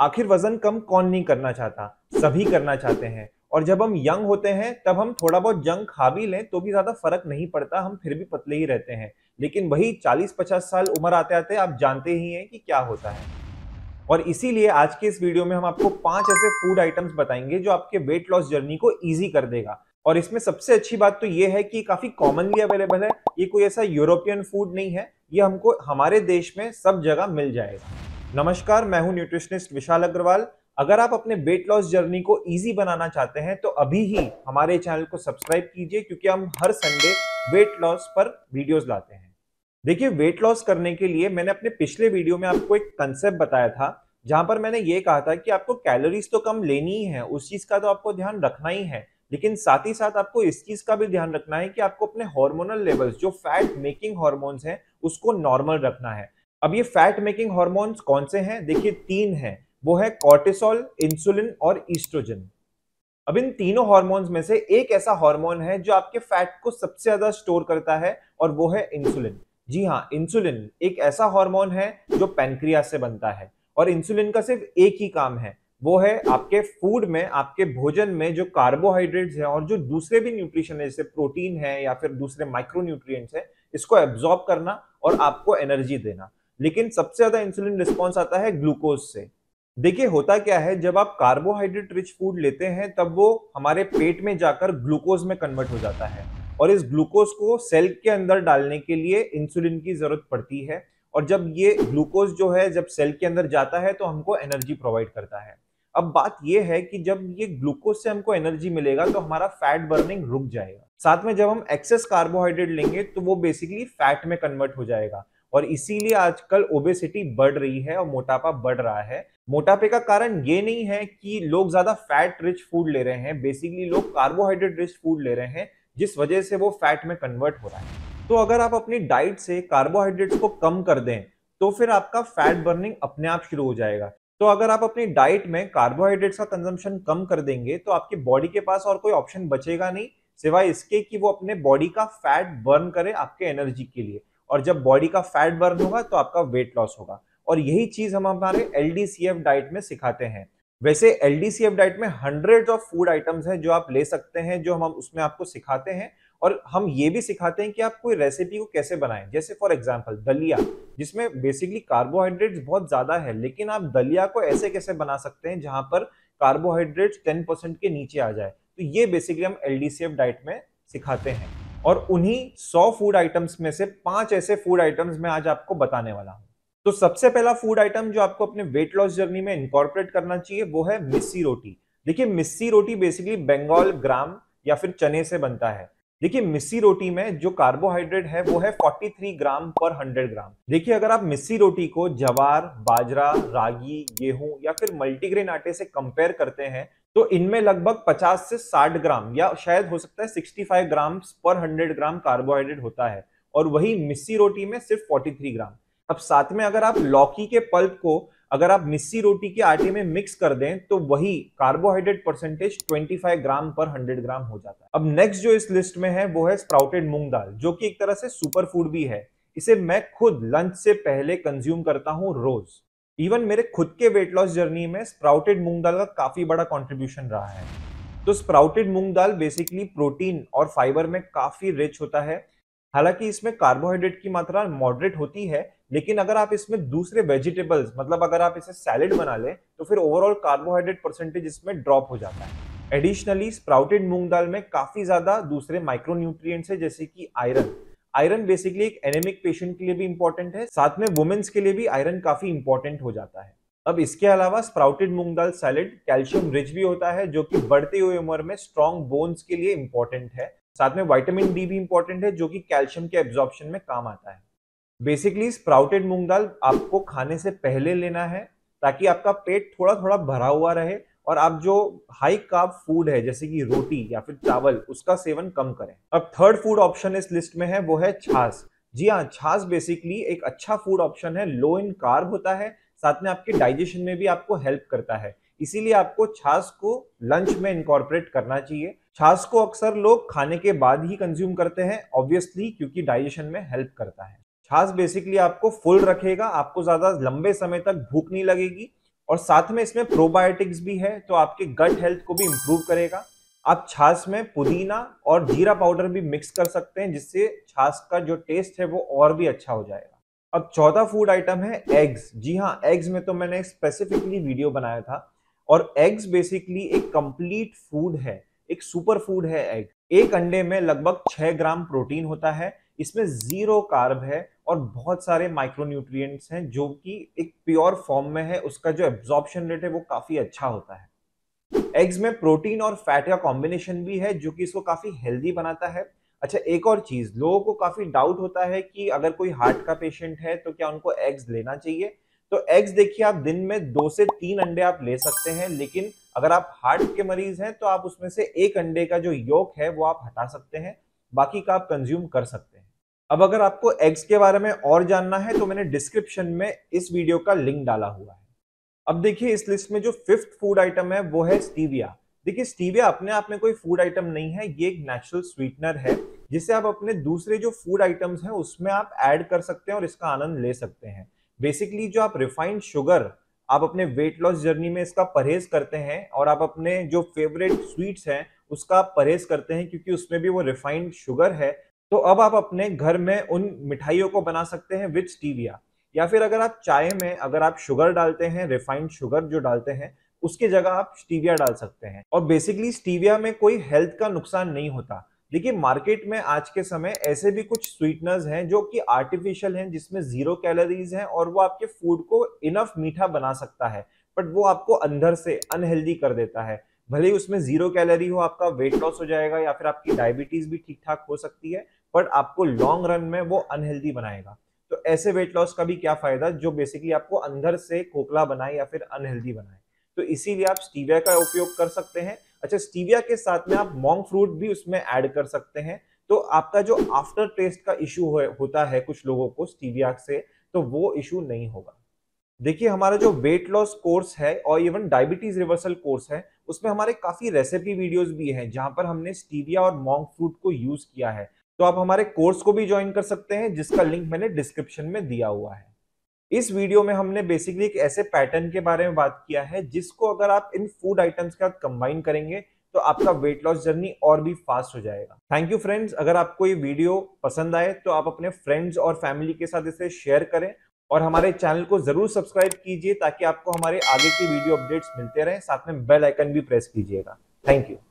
आखिर वजन कम कौन नहीं करना चाहता सभी करना चाहते हैं और जब हम यंग होते हैं तब हम थोड़ा बहुत जंग खा भी लें तो भी ज्यादा फर्क नहीं पड़ता हम फिर भी पतले ही रहते हैं लेकिन वही 40-50 साल उम्र आते आते आप जानते ही हैं कि क्या होता है और इसीलिए आज के इस वीडियो में हम आपको पांच ऐसे फूड आइटम्स बताएंगे जो आपके वेट लॉस जर्नी को ईजी कर देगा और इसमें सबसे अच्छी बात तो ये है कि काफी कॉमनली अवेलेबल है ये कोई ऐसा यूरोपियन फूड नहीं है ये हमको हमारे देश में सब जगह मिल जाएगा नमस्कार मैं हूं न्यूट्रिशनिस्ट विशाल अग्रवाल अगर आप अपने वेट लॉस जर्नी को इजी बनाना चाहते हैं तो अभी ही हमारे चैनल को सब्सक्राइब कीजिए क्योंकि हम हर संडे वेट लॉस पर वीडियोस लाते हैं देखिए वेट लॉस करने के लिए मैंने अपने पिछले वीडियो में आपको एक कंसेप्ट बताया था जहां पर मैंने ये कहा था कि आपको कैलोरीज तो कम लेनी ही है उस चीज का तो आपको ध्यान रखना ही है लेकिन साथ ही साथ आपको इस चीज का भी ध्यान रखना है कि आपको अपने हार्मोनल लेवल्स जो फैट मेकिंग हार्मोन्स हैं उसको नॉर्मल रखना है अब ये फैट मेकिंग हॉर्मोन्स कौन से हैं देखिए तीन हैं वो है कॉर्टिसोल इंसुलिन और ईस्ट्रोजन अब इन तीनों हॉर्मोन्स में से एक ऐसा हॉर्मोन है जो आपके फैट को सबसे ज्यादा स्टोर करता है और वो है इंसुलिन जी हाँ इंसुलिन एक ऐसा हॉर्मोन है जो पेनक्रिया से बनता है और इंसुलिन का सिर्फ एक ही काम है वो है आपके फूड में आपके भोजन में जो कार्बोहाइड्रेट्स हैं और जो दूसरे भी न्यूट्रिशन है जैसे प्रोटीन है या फिर दूसरे माइक्रो है इसको एब्जॉर्ब करना और आपको एनर्जी देना लेकिन सबसे ज्यादा इंसुलिन रिस्पॉन्स आता है ग्लूकोज से देखिए होता क्या है जब आप कार्बोहाइड्रेट रिच फूड लेते हैं तब वो हमारे पेट में जाकर ग्लूकोज में कन्वर्ट हो जाता है और इस ग्लूकोज को सेल के अंदर डालने के लिए इंसुलिन की जरूरत पड़ती है और जब ये ग्लूकोज जो है जब सेल के अंदर जाता है तो हमको एनर्जी प्रोवाइड करता है अब बात यह है कि जब ये ग्लूकोज से हमको एनर्जी मिलेगा तो हमारा फैट बर्निंग रुक जाएगा साथ में जब हम एक्सेस कार्बोहाइड्रेट लेंगे तो वो बेसिकली फैट में कन्वर्ट हो जाएगा और इसीलिए आजकल ओबेसिटी बढ़ रही है और मोटापा बढ़ रहा है मोटापे का कारण ये नहीं है कि लोग ज्यादा फैट रिच फूड ले रहे हैं बेसिकली लोग कार्बोहाइड्रेट रिच फूड ले रहे हैं जिस वजह से वो फैट में कन्वर्ट हो रहा है तो अगर आप अपनी डाइट से कार्बोहाइड्रेट्स को कम कर दें तो फिर आपका फैट बर्निंग अपने आप शुरू हो जाएगा तो अगर आप अपनी डाइट में कार्बोहाइड्रेट्स का कंजम्पशन कम कर देंगे तो आपकी बॉडी के पास और कोई ऑप्शन बचेगा नहीं सिवाय इसके कि वो अपने बॉडी का फैट बर्न करे आपके एनर्जी के लिए और जब बॉडी का फैट बर्न होगा तो आपका वेट लॉस होगा और यही चीज हम हमारे एल डाइट में सिखाते हैं वैसे एल डाइट में हंड्रेड ऑफ फूड आइटम्स हैं जो आप ले सकते हैं जो हम उसमें आपको सिखाते हैं और हम ये भी सिखाते हैं कि आप कोई रेसिपी को कैसे बनाएं जैसे फॉर एग्जांपल दलिया जिसमें बेसिकली कार्बोहाइड्रेट्स बहुत ज़्यादा है लेकिन आप दलिया को ऐसे कैसे बना सकते हैं जहां पर कार्बोहाइड्रेट्स टेन परसेंट के नीचे आ जाए तो ये बेसिकली हम एल डाइट में सिखाते हैं और उन्हीं सौ फूड आइटम्स में से पांच ऐसे फूड आइटम्स मैं आज आपको बताने वाला हूं तो सबसे पहला फूड आइटम जो आपको अपने वेट लॉस जर्नी में इंकॉर्पोरेट करना चाहिए वो है मिस्सी रोटी देखिए मिस्सी रोटी बेसिकली बंगाल ग्राम या फिर चने से बनता है देखिए मिस्सी रोटी में जो कार्बोहाइड्रेट है वो है 43 ग्राम पर 100 ग्राम देखिए अगर आप मिस्सी रोटी को जवार बाजरा रागी गेहूं या फिर मल्टीग्रेन आटे से कंपेयर करते हैं तो इनमें लगभग 50 से 60 ग्राम या शायद हो सकता है 65 ग्राम पर 100 ग्राम कार्बोहाइड्रेट होता है और वही मिस्सी रोटी में सिर्फ 43 ग्राम अब साथ में अगर आप लौकी के पल्प को अगर आप मिस्सी रोटी के आटे में मिक्स कर दें तो वही कार्बोहाइड्रेट परसेंटेज 25 ग्राम पर 100 ग्राम हो जाता है अब नेक्स्ट जो इस लिस्ट में है वो है स्प्राउटेड मूंग दाल जो कि एक तरह से सुपर फूड भी है इसे मैं खुद लंच से पहले कंज्यूम करता हूँ रोज इवन मेरे खुद के वेट लॉस जर्नी में स्प्राउटेड मूंग दाल का काफ़ी बड़ा कॉन्ट्रीब्यूशन रहा है तो स्प्राउटेड मूंग दाल बेसिकली प्रोटीन और फाइबर में काफ़ी रिच होता है हालांकि इसमें कार्बोहाइड्रेट की मात्रा मॉडरेट होती है लेकिन अगर आप इसमें दूसरे वेजिटेबल्स मतलब अगर आप इसे सैलेड बना लें तो फिर ओवरऑल कार्बोहाइड्रेट परसेंटेज इसमें ड्रॉप हो जाता है एडिशनली स्प्राउटेड मूंग दाल में काफ़ी ज़्यादा दूसरे माइक्रोन्यूट्रिय है जैसे कि आयरन आयरन बेसिकली एक एनेमिक पेशेंट के लिए भी इंपॉर्टेंट है साथ में वुमेन्स के लिए भी आयरन काफी इंपॉर्टेंट हो जाता है अब इसके अलावा स्प्राउटेड मूंग दाल सैलेड कैल्शियम रिच भी होता है जो कि बढ़ती हुई उम्र में स्ट्रॉन्ग बोन्स के लिए इंपॉर्टेंट है साथ में विटामिन डी भी इंपॉर्टेंट है जो कि कैल्शियम के एब्जॉर्प्शन में काम आता है बेसिकली स्प्राउटेड मूंग दाल आपको खाने से पहले लेना है ताकि आपका पेट थोड़ा थोड़ा भरा हुआ रहे और आप जो हाई कार्ब फूड है जैसे कि रोटी या फिर चावल उसका सेवन कम करें अब थर्ड फूड ऑप्शन इस लिस्ट में है वो है छाछ जी हाँ छाछ बेसिकली एक अच्छा फूड ऑप्शन है लो इन कार्ब होता है साथ में आपके डाइजेशन में भी आपको हेल्प करता है इसीलिए आपको छाछ को लंच में इंकॉर्पोरेट करना चाहिए छाछ को अक्सर लोग खाने के बाद ही कंज्यूम करते हैं ऑब्वियसली क्योंकि डाइजेशन में हेल्प करता है छाछ बेसिकली आपको फुल रखेगा आपको ज़्यादा लंबे समय तक भूख नहीं लगेगी और साथ में इसमें प्रोबायोटिक्स भी है तो आपके गट हेल्थ को भी इम्प्रूव करेगा आप छाछ में पुदीना और जीरा पाउडर भी मिक्स कर सकते हैं जिससे छाछ का जो टेस्ट है वो और भी अच्छा हो जाएगा अब चौथा फूड आइटम है एग्स जी हाँ एग्स में तो मैंने स्पेसिफिकली वीडियो बनाया था और एग्स बेसिकली एक कंप्लीट फूड है एक सुपर फूड है एग एक अंडे में लगभग छह ग्राम प्रोटीन होता है इसमें जीरो कार्ब है और बहुत सारे माइक्रोन्यूट्रिएंट्स हैं जो कि एक प्योर फॉर्म में है उसका जो एब्जॉर्बन रेट है वो काफी अच्छा होता है एग्स में प्रोटीन और फैट का कॉम्बिनेशन भी है जो कि इसको काफी हेल्दी बनाता है अच्छा एक और चीज लोगों को काफी डाउट होता है कि अगर कोई हार्ट का पेशेंट है तो क्या उनको एग्स लेना चाहिए तो एग्स देखिए आप दिन में दो से तीन अंडे आप ले सकते हैं लेकिन अगर आप हार्ट के मरीज हैं तो आप उसमें से एक अंडे का जो योग है वो आप हटा सकते हैं बाकी का आप कंज्यूम कर सकते हैं अब अगर आपको एग्स के बारे में और जानना है तो मैंने डिस्क्रिप्शन में इस वीडियो का लिंक डाला हुआ है अब देखिए इस लिस्ट में जो फिफ्थ फूड आइटम है वो है स्टीविया देखिए स्टीविया अपने आप में कोई फूड आइटम नहीं है ये एक नेचुरल स्वीटनर है जिसे आप अपने दूसरे जो फूड आइटम्स हैं उसमें आप ऐड कर सकते हैं और इसका आनंद ले सकते हैं बेसिकली जो आप रिफाइंड शुगर आप अपने वेट लॉस जर्नी में इसका परहेज करते हैं और आप अपने जो फेवरेट स्वीट्स हैं उसका आप परहेज करते हैं क्योंकि उसमें भी वो रिफाइंड शुगर है तो अब आप अपने घर में उन मिठाइयों को बना सकते हैं विथ स्टीविया या फिर अगर आप चाय में अगर आप शुगर डालते हैं रिफाइंड शुगर जो डालते हैं उसकी जगह आप स्टीविया डाल सकते हैं और बेसिकली स्टीविया में कोई हेल्थ का नुकसान नहीं होता देखिए मार्केट में आज के समय ऐसे भी कुछ स्वीटनर्स हैं जो कि आर्टिफिशियल हैं जिसमें जीरो कैलोरीज हैं और वो आपके फूड को इनफ मीठा बना सकता है बट वो आपको अंदर से अनहेल्दी कर देता है भले ही उसमें जीरो कैलोरी हो आपका वेट लॉस हो जाएगा या फिर आपकी डायबिटीज भी ठीक ठाक हो सकती है बट आपको लॉन्ग रन में वो अनहेल्दी बनाएगा तो ऐसे वेट लॉस का भी क्या फायदा जो बेसिकली आपको अंदर से खोखला बनाए या फिर अनहेल्दी बनाए तो इसीलिए आप स्टीविया का उपयोग कर सकते हैं अच्छा स्टीविया के साथ में आप मॉन्ग फ्रूट भी उसमें ऐड कर सकते हैं तो आपका जो आफ्टर टेस्ट का इशू होता है कुछ लोगों को स्टीविया से तो वो इशू नहीं होगा देखिए हमारा जो वेट लॉस कोर्स है और इवन डायबिटीज रिवर्सल कोर्स है उसमें हमारे काफी रेसिपी वीडियोस भी हैं जहां पर हमने स्टीविया और मॉन्ग फ्रूट को यूज किया है तो आप हमारे कोर्स को भी ज्वाइन कर सकते हैं जिसका लिंक मैंने डिस्क्रिप्शन में दिया हुआ है इस वीडियो में हमने बेसिकली एक ऐसे पैटर्न के बारे में बात किया है जिसको अगर आप इन फूड आइटम्स के साथ कंबाइन करेंगे तो आपका वेट लॉस जर्नी और भी फास्ट हो जाएगा थैंक यू फ्रेंड्स अगर आपको ये वीडियो पसंद आए तो आप अपने फ्रेंड्स और फैमिली के साथ इसे शेयर करें और हमारे चैनल को जरूर सब्सक्राइब कीजिए ताकि आपको हमारे आगे की वीडियो अपडेट्स मिलते रहें साथ में बेल आइकन भी प्रेस कीजिएगा थैंक यू